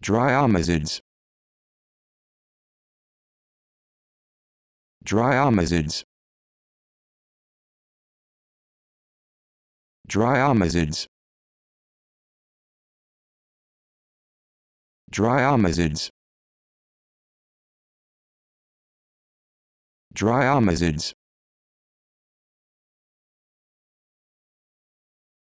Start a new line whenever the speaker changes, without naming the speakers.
Dryomysids. Dry Dryomysids. Dry Dryomysids.